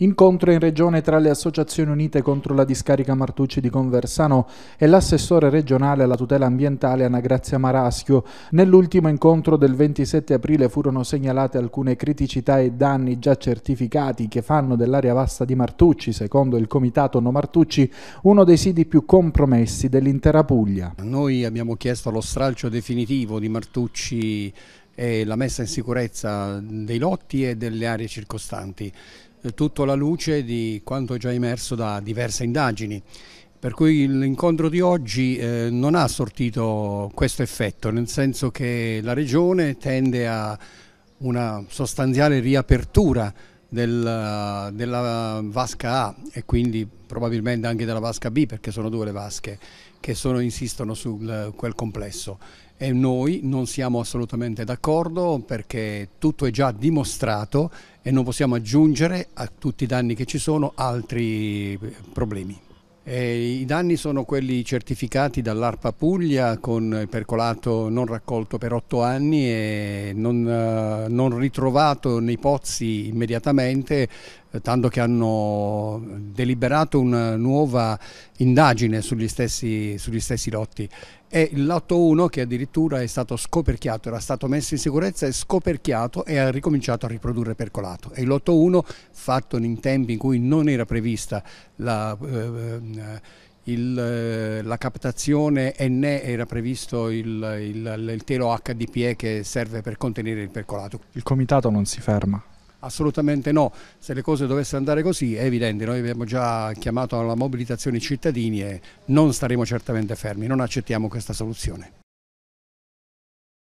Incontro in regione tra le associazioni unite contro la discarica Martucci di Conversano e l'assessore regionale alla tutela ambientale Anagrazia Maraschio. Nell'ultimo incontro del 27 aprile furono segnalate alcune criticità e danni già certificati che fanno dell'area vasta di Martucci, secondo il comitato No Martucci, uno dei siti più compromessi dell'intera Puglia. Noi abbiamo chiesto lo stralcio definitivo di Martucci e la messa in sicurezza dei lotti e delle aree circostanti. Eh, tutto alla luce di quanto già emerso da diverse indagini. Per cui l'incontro di oggi eh, non ha sortito questo effetto, nel senso che la Regione tende a una sostanziale riapertura del, della vasca A e quindi probabilmente anche della vasca B perché sono due le vasche che sono, insistono su quel complesso e noi non siamo assolutamente d'accordo perché tutto è già dimostrato e non possiamo aggiungere a tutti i danni che ci sono altri eh, problemi. Eh, I danni sono quelli certificati dall'ARPA Puglia con percolato non raccolto per otto anni e non, eh, non ritrovato nei pozzi immediatamente eh, tanto che hanno deliberato una nuova indagine sugli stessi, sugli stessi lotti e il lotto 1 che addirittura è stato scoperchiato, era stato messo in sicurezza e scoperchiato e ha ricominciato a riprodurre percolato. E il lotto 1 fatto in tempi in cui non era prevista la... Eh, il, eh, la captazione e ne era previsto il, il, il telo HDPE che serve per contenere il percolato. Il comitato non si ferma? Assolutamente no, se le cose dovessero andare così è evidente, noi abbiamo già chiamato alla mobilitazione i cittadini e non staremo certamente fermi, non accettiamo questa soluzione.